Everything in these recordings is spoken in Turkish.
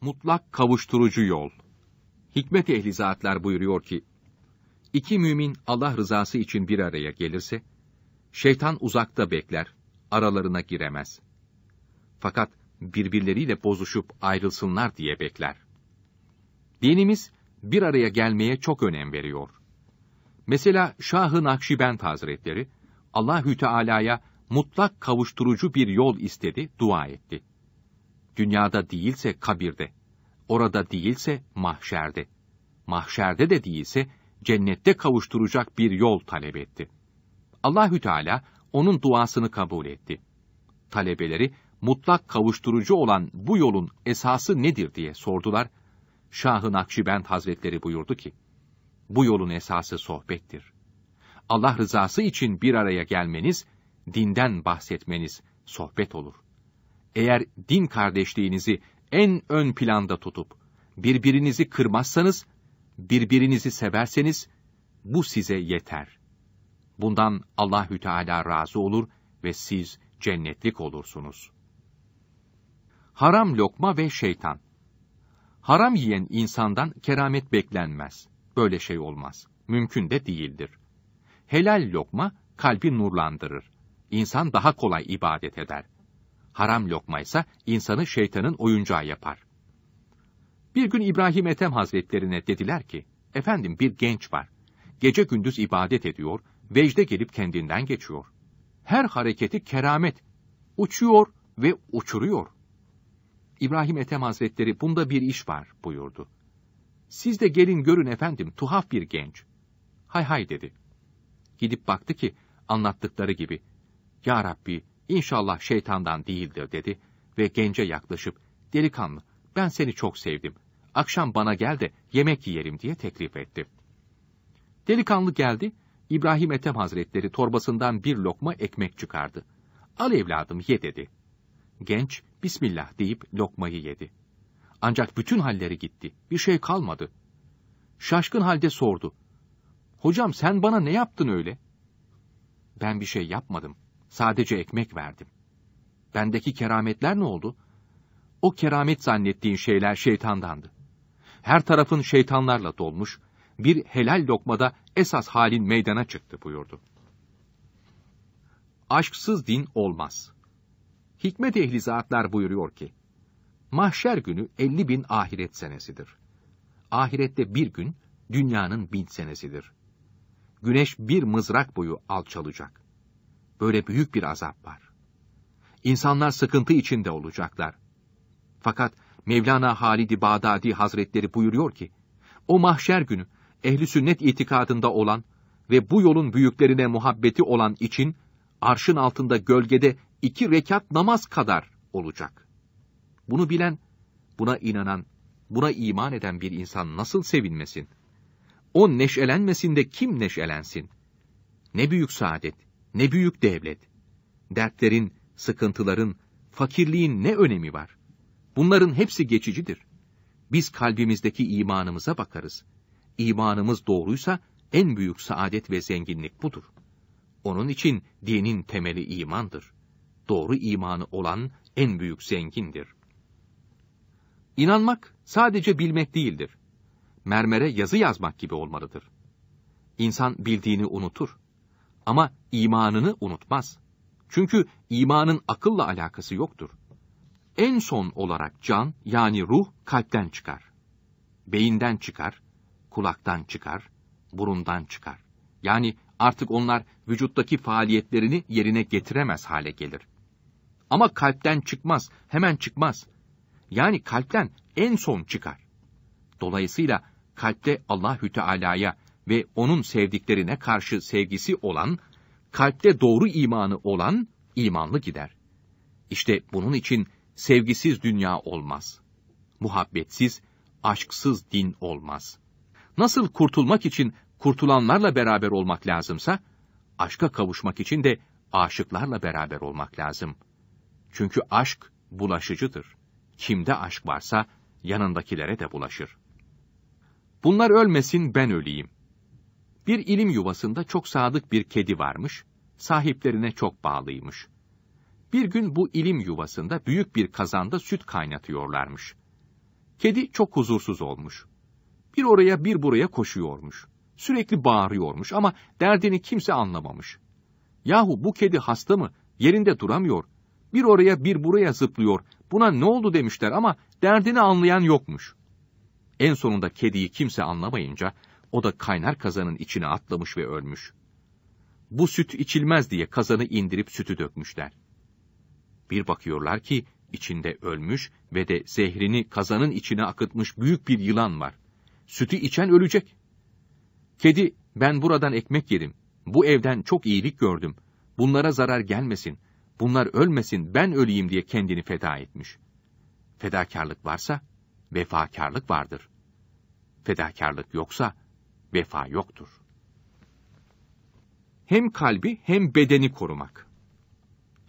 mutlak kavuşturucu yol. Hikmet ehli zatlar buyuruyor ki, iki mümin Allah rızası için bir araya gelirse, şeytan uzakta bekler, aralarına giremez. Fakat birbirleriyle bozuşup ayrılsınlar diye bekler. Dinimiz bir araya gelmeye çok önem veriyor. Mesela Şah-ı Nakşibend Hazretleri Allahü Teala'ya mutlak kavuşturucu bir yol istedi, dua etti. Dünyada değilse kabirde, orada değilse mahşerde, mahşerde de değilse cennette kavuşturacak bir yol talep etti. Allahü Teala onun duasını kabul etti. Talebeleri mutlak kavuşturucu olan bu yolun esası nedir diye sordular. Şahı Nakşibend Hazretleri buyurdu ki, bu yolun esası sohbettir. Allah rızası için bir araya gelmeniz, dinden bahsetmeniz sohbet olur.'' eğer din kardeşliğinizi en ön planda tutup birbirinizi kırmazsanız, birbirinizi severseniz bu size yeter. Bundan Allahü Teala razı olur ve siz cennetlik olursunuz. Haram lokma ve şeytan. Haram yiyen insandan keramet beklenmez. Böyle şey olmaz. Mümkün de değildir. Helal lokma kalbi nurlandırır. İnsan daha kolay ibadet eder.'' Haram lokma ise insanı şeytanın oyuncağı yapar. Bir gün İbrahim Ethem Hazretlerine dediler ki, efendim bir genç var. Gece gündüz ibadet ediyor, vecde gelip kendinden geçiyor. Her hareketi keramet, uçuyor ve uçuruyor. İbrahim Ethem Hazretleri bunda bir iş var buyurdu. Siz de gelin görün efendim tuhaf bir genç. Hay hay dedi. Gidip baktı ki anlattıkları gibi. Ya Rabbi İnşallah şeytandan değildir dedi ve gence yaklaşıp, delikanlı, ben seni çok sevdim. Akşam bana gel de yemek yiyelim diye teklif etti. Delikanlı geldi, İbrahim Ethem Hazretleri torbasından bir lokma ekmek çıkardı. Al evladım ye dedi. Genç, Bismillah deyip lokmayı yedi. Ancak bütün halleri gitti, bir şey kalmadı. Şaşkın halde sordu. Hocam sen bana ne yaptın öyle? Ben bir şey yapmadım. Sadece ekmek verdim. Bendeki kerametler ne oldu? O keramet zannettiğin şeyler şeytandandı. Her tarafın şeytanlarla dolmuş, bir helal lokmada esas halin meydana çıktı buyurdu. Aşksız din olmaz. Hikmet ehli zatlar buyuruyor ki, Mahşer günü elli bin ahiret senesidir. Ahirette bir gün, dünyanın bin senesidir. Güneş bir mızrak boyu alçalacak böyle büyük bir azap var. İnsanlar sıkıntı içinde olacaklar. Fakat Mevlana Halid-i Bağdadi Hazretleri buyuruyor ki, o mahşer günü ehli sünnet itikadında olan ve bu yolun büyüklerine muhabbeti olan için arşın altında gölgede iki rekat namaz kadar olacak. Bunu bilen, buna inanan, buna iman eden bir insan nasıl sevinmesin? O neşelenmesin de kim neşelensin? Ne büyük saadet! ne büyük devlet. Dertlerin, sıkıntıların, fakirliğin ne önemi var? Bunların hepsi geçicidir. Biz kalbimizdeki imanımıza bakarız. İmanımız doğruysa en büyük saadet ve zenginlik budur. Onun için dinin temeli imandır. Doğru imanı olan en büyük zengindir. İnanmak sadece bilmek değildir. Mermere yazı yazmak gibi olmalıdır. İnsan bildiğini unutur. Ama imanını unutmaz. Çünkü imanın akılla alakası yoktur. En son olarak can yani ruh kalpten çıkar. Beyinden çıkar, kulaktan çıkar, burundan çıkar. Yani artık onlar vücuttaki faaliyetlerini yerine getiremez hale gelir. Ama kalpten çıkmaz, hemen çıkmaz. Yani kalpten en son çıkar. Dolayısıyla kalpte Allahü Teala'ya ve onun sevdiklerine karşı sevgisi olan, kalpte doğru imanı olan imanlı gider. İşte bunun için sevgisiz dünya olmaz. Muhabbetsiz, aşksız din olmaz. Nasıl kurtulmak için kurtulanlarla beraber olmak lazımsa, aşka kavuşmak için de aşıklarla beraber olmak lazım. Çünkü aşk bulaşıcıdır. Kimde aşk varsa yanındakilere de bulaşır. Bunlar ölmesin ben öleyim.'' Bir ilim yuvasında çok sadık bir kedi varmış, sahiplerine çok bağlıymış. Bir gün bu ilim yuvasında büyük bir kazanda süt kaynatıyorlarmış. Kedi çok huzursuz olmuş. Bir oraya bir buraya koşuyormuş. Sürekli bağırıyormuş ama derdini kimse anlamamış. Yahu bu kedi hasta mı? Yerinde duramıyor. Bir oraya bir buraya zıplıyor. Buna ne oldu demişler ama derdini anlayan yokmuş. En sonunda kediyi kimse anlamayınca o da kaynar kazanın içine atlamış ve ölmüş. Bu süt içilmez diye kazanı indirip sütü dökmüşler. Bir bakıyorlar ki içinde ölmüş ve de zehrini kazanın içine akıtmış büyük bir yılan var. Sütü içen ölecek. Kedi, ben buradan ekmek yedim. Bu evden çok iyilik gördüm. Bunlara zarar gelmesin. Bunlar ölmesin, ben öleyim diye kendini feda etmiş. Fedakarlık varsa, vefakarlık vardır. Fedakarlık yoksa, vefa yoktur. Hem kalbi hem bedeni korumak.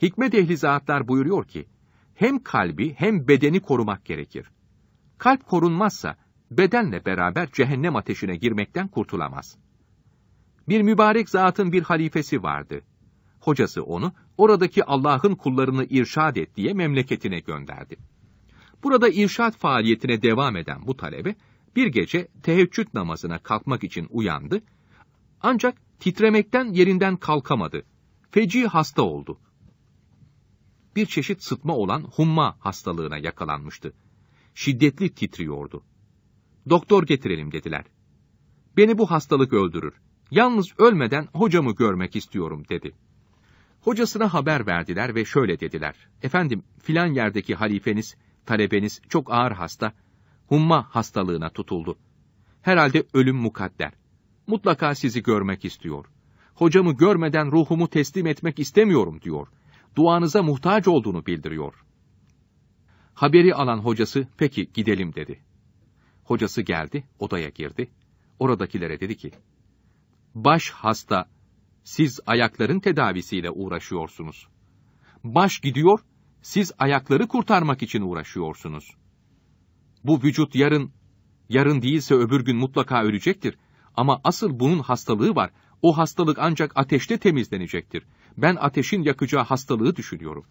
Hikmet ehli zatlar buyuruyor ki, hem kalbi hem bedeni korumak gerekir. Kalp korunmazsa, bedenle beraber cehennem ateşine girmekten kurtulamaz. Bir mübarek zatın bir halifesi vardı. Hocası onu, oradaki Allah'ın kullarını irşad et diye memleketine gönderdi. Burada irşad faaliyetine devam eden bu talebe, bir gece teheccüd namazına kalkmak için uyandı. Ancak titremekten yerinden kalkamadı. Feci hasta oldu. Bir çeşit sıtma olan humma hastalığına yakalanmıştı. Şiddetli titriyordu. Doktor getirelim dediler. Beni bu hastalık öldürür. Yalnız ölmeden hocamı görmek istiyorum dedi. Hocasına haber verdiler ve şöyle dediler. Efendim filan yerdeki halifeniz, talebeniz çok ağır hasta, humma hastalığına tutuldu. Herhalde ölüm mukadder. Mutlaka sizi görmek istiyor. Hocamı görmeden ruhumu teslim etmek istemiyorum diyor. Duanıza muhtaç olduğunu bildiriyor. Haberi alan hocası peki gidelim dedi. Hocası geldi, odaya girdi. Oradakilere dedi ki, Baş hasta, siz ayakların tedavisiyle uğraşıyorsunuz. Baş gidiyor, siz ayakları kurtarmak için uğraşıyorsunuz. Bu vücut yarın, yarın değilse öbür gün mutlaka ölecektir. Ama asıl bunun hastalığı var. O hastalık ancak ateşte temizlenecektir. Ben ateşin yakacağı hastalığı düşünüyorum.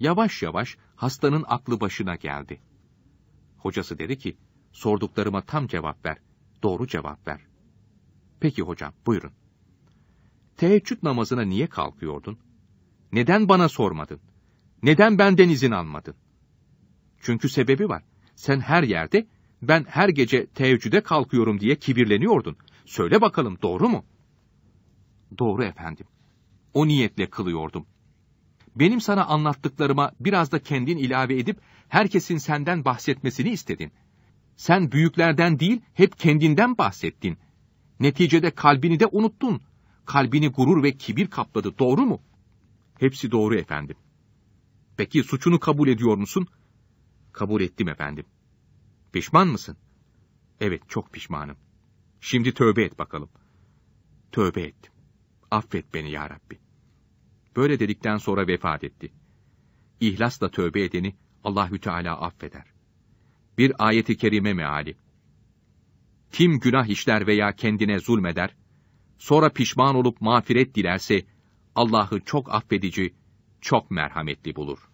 Yavaş yavaş hastanın aklı başına geldi. Hocası dedi ki, sorduklarıma tam cevap ver, doğru cevap ver. Peki hocam, buyurun. Teheccüd namazına niye kalkıyordun? Neden bana sormadın? Neden benden izin almadın? Çünkü sebebi var. Sen her yerde, ben her gece teheccüde kalkıyorum diye kibirleniyordun. Söyle bakalım doğru mu? Doğru efendim. O niyetle kılıyordum. Benim sana anlattıklarıma biraz da kendin ilave edip herkesin senden bahsetmesini istedin. Sen büyüklerden değil hep kendinden bahsettin. Neticede kalbini de unuttun. Kalbini gurur ve kibir kapladı doğru mu? Hepsi doğru efendim. Peki suçunu kabul ediyor musun? Kabul ettim efendim. Pişman mısın? Evet, çok pişmanım. Şimdi tövbe et bakalım. Tövbe ettim. Affet beni ya Rabbi. Böyle dedikten sonra vefat etti. İhlasla tövbe edeni Allahü Teala affeder. Bir ayeti kerime meali. Kim günah işler veya kendine zulmeder, sonra pişman olup mağfiret dilerse Allah'ı çok affedici, çok merhametli bulur.